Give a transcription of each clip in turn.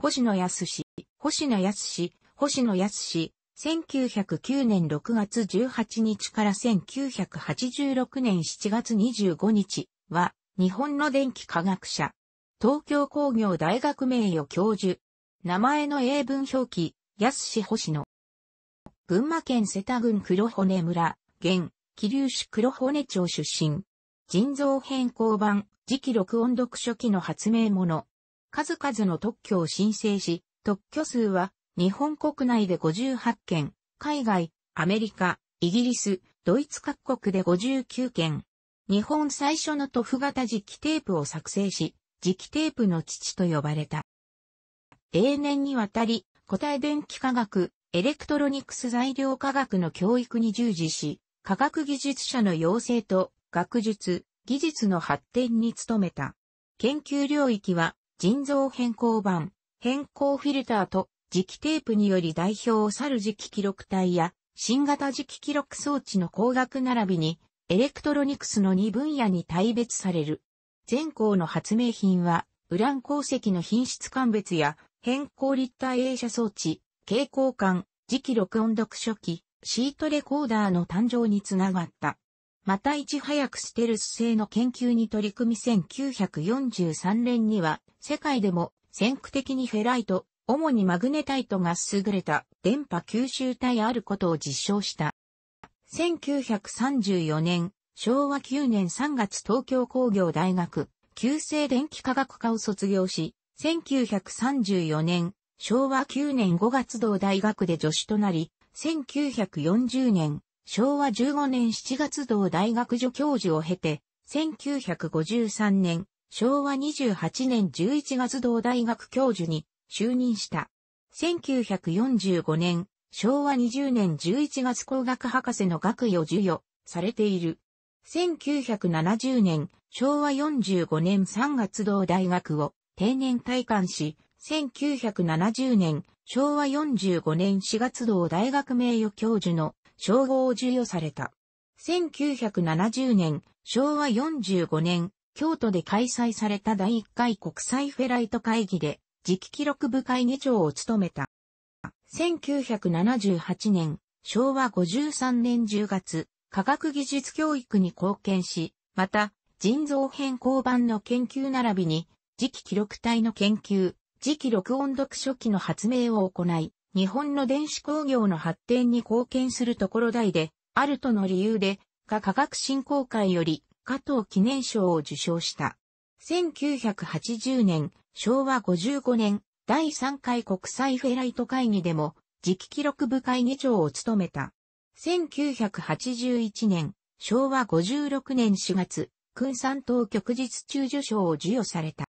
星野康氏、星野康氏、星野康氏、1909年6月18日から1986年7月25日は、日本の電気科学者、東京工業大学名誉教授、名前の英文表記、安氏星野。群馬県瀬田郡黒骨村、現、桐生市黒骨町出身。人造変更版、磁気録音読書記の発明者、数々の特許を申請し、特許数は日本国内で58件、海外、アメリカ、イギリス、ドイツ各国で59件。日本最初の塗布型磁気テープを作成し、磁気テープの父と呼ばれた。永年にわたり、固体電気科学、エレクトロニクス材料科学の教育に従事し、科学技術者の養成と学術、技術の発展に努めた。研究領域は人造変更版、変更フィルターと磁気テープにより代表を去る磁気記録体や新型磁気記録装置の工学並びにエレクトロニクスの2分野に大別される。全項の発明品はウラン鉱石の品質鑑別や変更立体映写装置、蛍光管、磁気録音読書機、シートレコーダーの誕生につながった。またいち早くステルス製の研究に取り組み1943年には、世界でも先駆的にフェライト、主にマグネタイトが優れた電波吸収体あることを実証した。1934年、昭和9年3月東京工業大学、旧制電気科学科を卒業し、1934年、昭和9年5月同大学で助手となり、1940年、昭和15年7月同大学助教授を経て、1953年、昭和28年11月同大学教授に就任した。1945年、昭和20年11月工学博士の学位を授与されている。1970年、昭和45年3月同大学を定年退官し、1970年、昭和45年4月同大学名誉教授の称号を授与された。1970年、昭和45年、京都で開催された第1回国際フェライト会議で、次期記録部会議長を務めた。1978年、昭和53年10月、科学技術教育に貢献し、また、人造変更版の研究並びに、次期記録体の研究、次期録音読書機の発明を行い、日本の電子工業の発展に貢献するところ大で、あるとの理由で、科学振興会より、加藤記念賞を受賞した。1980年、昭和55年、第3回国際フェライト会議でも、次期記録部会議長を務めた。1981年、昭和56年4月、君山当局実中受賞を授与された。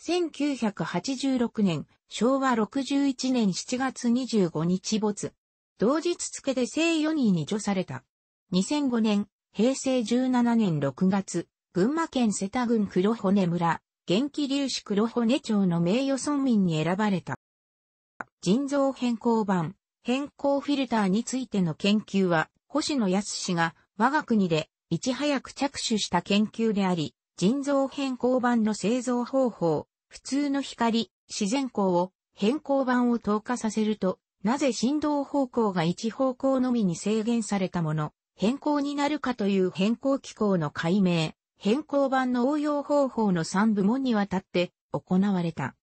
1986年、昭和61年7月25日没。同日付で生4人に除された。2005年、平成17年6月、群馬県瀬田郡黒骨村、元気粒子黒骨町の名誉村民に選ばれた。腎臓変更版、変更フィルターについての研究は、星野康氏が我が国でいち早く着手した研究であり、人造変更板の製造方法、普通の光、自然光を変更板を透過させると、なぜ振動方向が一方向のみに制限されたもの、変更になるかという変更機構の解明、変更板の応用方法の3部門にわたって行われた。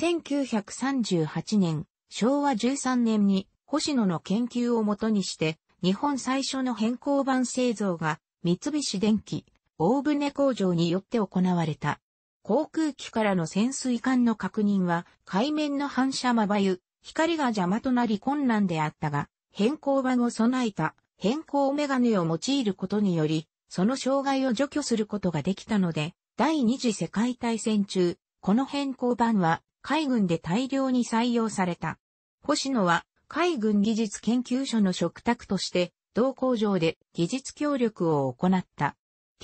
1938年、昭和13年に星野の研究をもとにして、日本最初の変更板製造が三菱電機、大船工場によって行われた。航空機からの潜水艦の確認は海面の反射まばゆ、光が邪魔となり困難であったが、変更板を備えた変更メガネを用いることにより、その障害を除去することができたので、第二次世界大戦中、この変更版は海軍で大量に採用された。星野は海軍技術研究所の嘱託として、同工場で技術協力を行った。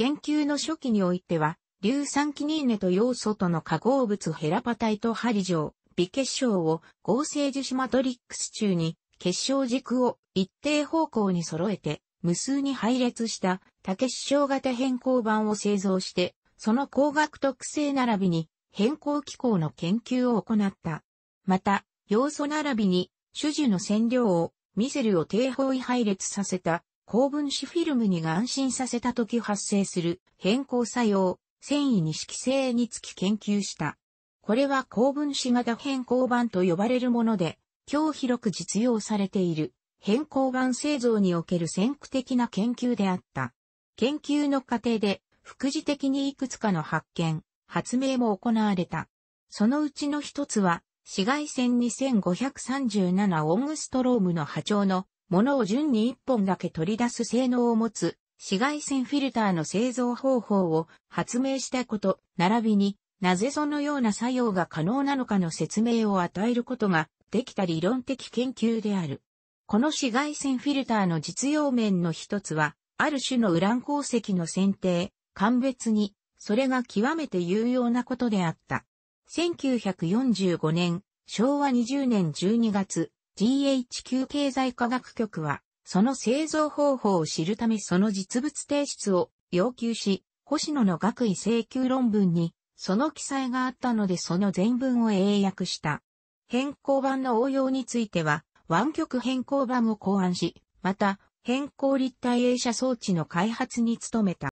研究の初期においては、硫酸キニーネと要素との化合物ヘラパタイト針状、微結晶を合成樹脂マトリックス中に結晶軸を一定方向に揃えて無数に配列した多結晶型変更板を製造して、その光学特性並びに変更機構の研究を行った。また、要素並びに種樹の染料をミセルを定方位配列させた高分子フィルムに安心させた時発生する変更作用、繊維に色性につき研究した。これは高分子型変更板と呼ばれるもので、今日広く実用されている変更板製造における先駆的な研究であった。研究の過程で、副次的にいくつかの発見、発明も行われた。そのうちの一つは、紫外線2537オングストロームの波長の物を順に一本だけ取り出す性能を持つ紫外線フィルターの製造方法を発明したこと、並びになぜそのような作用が可能なのかの説明を与えることができた理論的研究である。この紫外線フィルターの実用面の一つは、ある種のウラン鉱石の選定、鑑別に、それが極めて有用なことであった。1945年、昭和20年12月、GHQ 経済科学局は、その製造方法を知るためその実物提出を要求し、星野の学位請求論文に、その記載があったのでその全文を英訳した。変更版の応用については、湾曲変更版を考案し、また、変更立体映写装置の開発に努めた。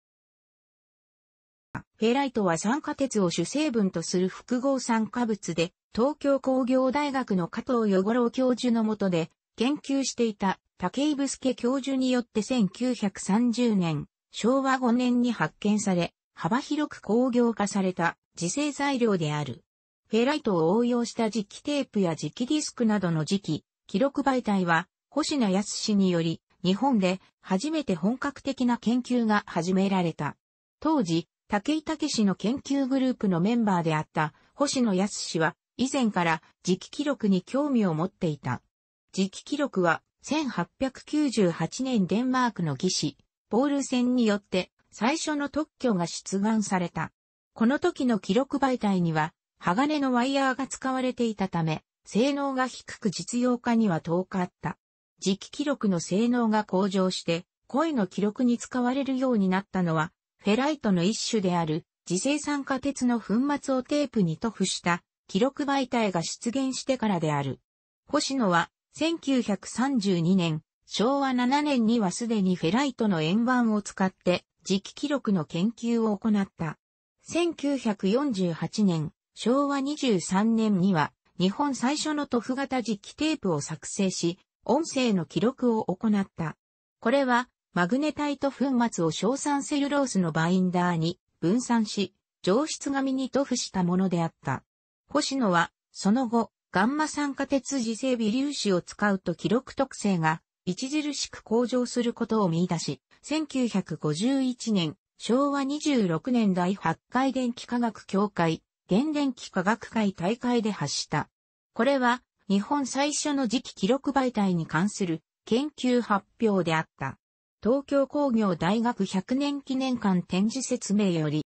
フェライトは酸化鉄を主成分とする複合酸化物で、東京工業大学の加藤与五郎教授の下で研究していた竹井伏介教授によって1930年、昭和5年に発見され、幅広く工業化された自生材料である。フェライトを応用した磁気テープや磁気ディスクなどの磁気、記録媒体は、星名康氏により、日本で初めて本格的な研究が始められた。当時、竹井武氏の研究グループのメンバーであった星野康氏は、以前から磁気記録に興味を持っていた。磁気記録は1898年デンマークの技師、ポールセンによって最初の特許が出願された。この時の記録媒体には鋼のワイヤーが使われていたため、性能が低く実用化には遠かった。磁気記録の性能が向上して、声の記録に使われるようになったのは、フェライトの一種である、磁性酸化鉄の粉末をテープに塗布した記録媒体が出現してからである。星野は、1932年、昭和7年にはすでにフェライトの円盤を使って、磁気記録の研究を行った。1948年、昭和23年には、日本最初の塗布型磁気テープを作成し、音声の記録を行った。これは、マグネタイト粉末を硝酸セルロースのバインダーに分散し、上質紙に塗布したものであった。星野は、その後、ガンマ酸化鉄自生微粒子を使うと記録特性が著しく向上することを見出し、1951年、昭和26年第8回電気科学協会、原電気科学会大会で発した。これは、日本最初の磁気記録媒体に関する研究発表であった。東京工業大学100年記念館展示説明より、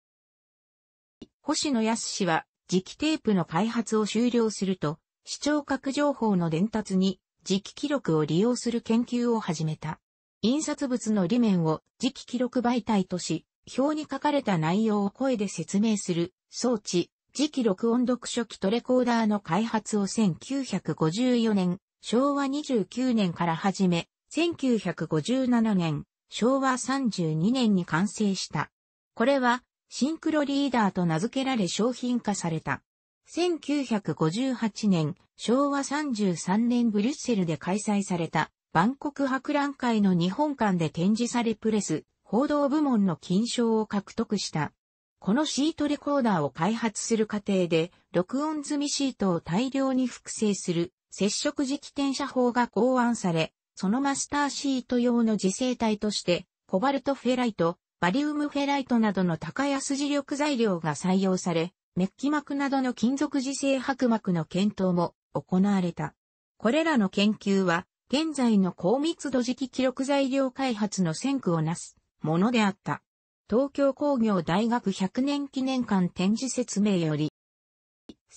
星野康氏は磁気テープの開発を終了すると、視聴覚情報の伝達に磁気記録を利用する研究を始めた。印刷物の裏面を磁気記録媒体とし、表に書かれた内容を声で説明する装置、磁気録音読書機とレコーダーの開発を1954年、昭和29年から始め、1957年、昭和32年に完成した。これはシンクロリーダーと名付けられ商品化された。1958年、昭和33年ブリュッセルで開催された、万国博覧会の日本館で展示されプレス、報道部門の金賞を獲得した。このシートレコーダーを開発する過程で、録音済みシートを大量に複製する、接触磁気転写法が考案され、そのマスターシート用の磁性体として、コバルトフェライト、バリウムフェライトなどの高安磁力材料が採用され、メッキ膜などの金属磁性薄膜の検討も行われた。これらの研究は、現在の高密度磁気記録材料開発の先駆をなすものであった。東京工業大学100年記念館展示説明より、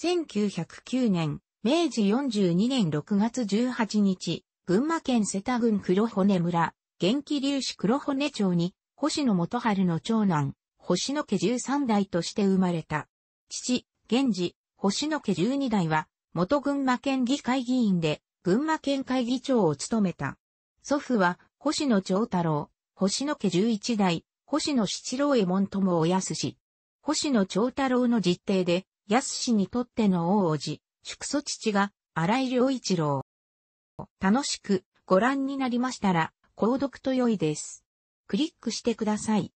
1909年、明治42年6月18日、群馬県瀬田郡黒骨村、元気粒子黒骨町に、星野元春の長男、星野家十三代として生まれた。父、源氏、星野家十二代は、元群馬県議会議員で、群馬県会議長を務めた。祖父は、星野長太郎、星野家十一代、星野七郎衛門ともお安し。星野長太郎の実弟で、安氏にとっての王王子、宿祖父が、荒井良一郎。楽しくご覧になりましたら、購読と良いです。クリックしてください。